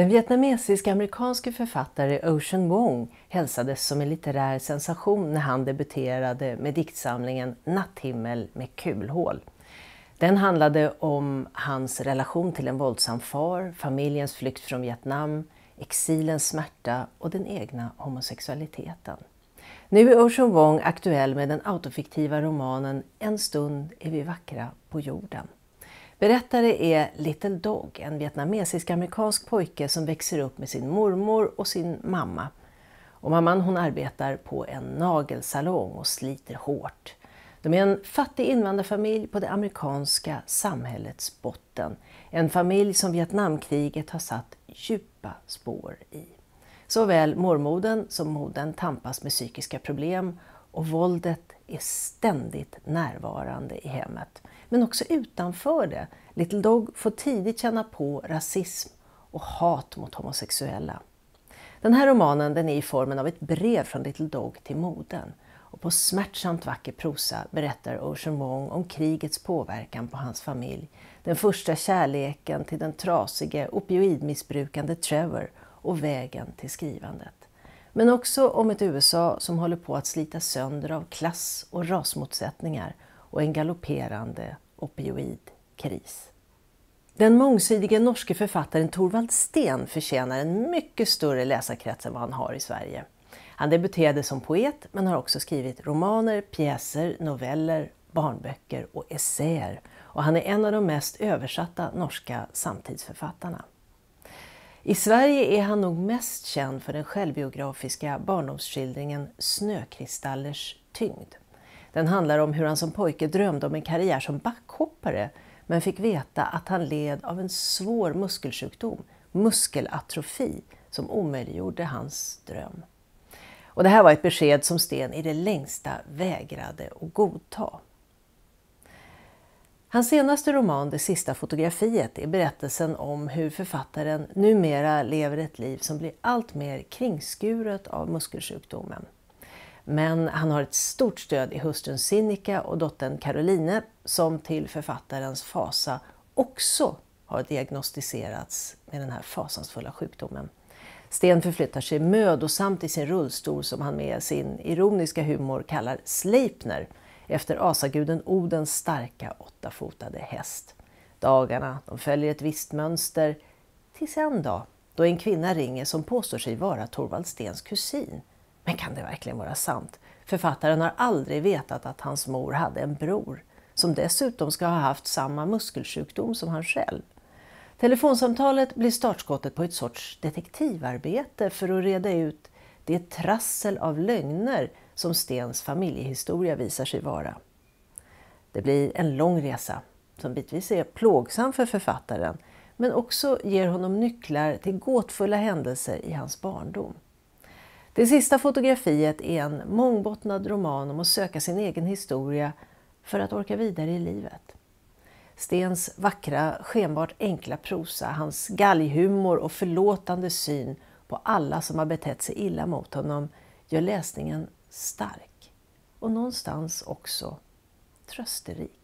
Den vietnamesisk-amerikanske författaren Ocean Wong hälsades som en litterär sensation när han debuterade med diktsamlingen Natthimmel med kulhål. Den handlade om hans relation till en våldsam far, familjens flykt från Vietnam, exilens smärta och den egna homosexualiteten. Nu är Ocean Wong aktuell med den autofiktiva romanen En stund är vi vackra på jorden. Berättare är Little Dog, en vietnamesisk-amerikansk pojke som växer upp med sin mormor och sin mamma. Och mamman hon arbetar på en nagelsalong och sliter hårt. De är en fattig invandrarfamilj på det amerikanska samhällets botten. En familj som Vietnamkriget har satt djupa spår i. Såväl mormoden som modern tampas med psykiska problem och våldet är ständigt närvarande i hemmet, men också utanför det. Little Dog får tidigt känna på rasism och hat mot homosexuella. Den här romanen den är i formen av ett brev från Little Dog till modern och på smärtsamt vacker prosa berättar Ocean Wong om krigets påverkan på hans familj, den första kärleken till den trasige opioidmissbrukande Trevor och vägen till skrivandet. Men också om ett USA som håller på att slitas sönder av klass och rasmotsättningar och en galopperande opioidkris. Den mångsidige norske författaren Torvald Sten förtjänar en mycket större läsarkrets än vad han har i Sverige. Han debuterade som poet men har också skrivit romaner, pjäser, noveller, barnböcker och essäer. Och han är en av de mest översatta norska samtidsförfattarna. I Sverige är han nog mest känd för den självbiografiska barndomsskildringen Snökristallers tyngd. Den handlar om hur han som pojke drömde om en karriär som backhoppare men fick veta att han led av en svår muskelsjukdom, muskelatrofi, som omöjliggjorde hans dröm. Och det här var ett besked som Sten i det längsta vägrade att godta. Hans senaste roman Det sista fotografiet är berättelsen om hur författaren numera lever ett liv som blir allt mer kringskuret av muskelsjukdomen. Men han har ett stort stöd i hustrun Sinikka och dottern Caroline som till författarens fasa också har diagnostiserats med den här fasansfulla sjukdomen. Sten förflyttar sig mödosamt i sin rullstol som han med sin ironiska humor kallar Sleipner efter asaguden Odens starka åttafotade häst. Dagarna de följer ett visst mönster tills en dag då en kvinna ringer som påstår sig vara Torvald Stens kusin. Men kan det verkligen vara sant? Författaren har aldrig vetat att hans mor hade en bror som dessutom ska ha haft samma muskelsjukdom som han själv. Telefonsamtalet blir startskottet på ett sorts detektivarbete för att reda ut det trassel av lögner som Stens familjehistoria visar sig vara. Det blir en lång resa som bitvis är plågsam för författaren men också ger honom nycklar till gåtfulla händelser i hans barndom. Det sista fotografiet är en mångbottnad roman om att söka sin egen historia för att orka vidare i livet. Stens vackra, skenbart enkla prosa, hans galghumor och förlåtande syn på alla som har betett sig illa mot honom gör läsningen stark och någonstans också trösterik.